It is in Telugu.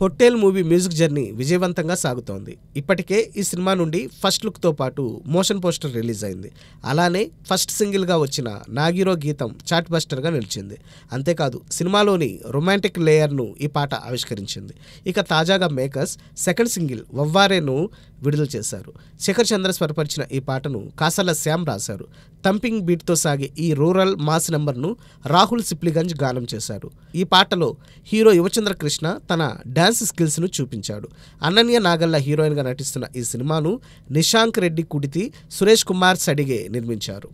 పొట్టేల్ మూవీ మ్యూజిక్ జర్నీ విజయవంతంగా సాగుతోంది ఇప్పటికే ఈ సినిమా నుండి ఫస్ట్ లుక్తో పాటు మోషన్ పోస్టర్ రిలీజ్ అయింది అలానే ఫస్ట్ సింగిల్గా వచ్చిన నాగిరో గీతం చాట్ బస్టర్గా నిలిచింది అంతేకాదు సినిమాలోని రొమాంటిక్ లేయర్ను ఈ పాట ఆవిష్కరించింది ఇక తాజాగా మేకర్స్ సెకండ్ సింగిల్ వవ్వారేను విడుదల చేశారు శేఖర్ చంద్ర స్వరపరిచిన ఈ పాటను కాసల శ్యామ్ రాశారు తంపింగ్ బీట్తో సాగే ఈ రూరల్ మాస్ నెంబర్ను రాహుల్ సిప్లిగంజ్ గానం చేశారు ఈ పాటలో హీరో యువచంద్ర కృష్ణ తన డ్యాన్స్ స్కిల్స్ను చూపించాడు అనన్య నాగల్ల హీరోయిన్గా నటిస్తున్న ఈ సినిమాను నిశాంక్ రెడ్డి కుడితి సురేష్ కుమార్ సడిగే నిర్మించారు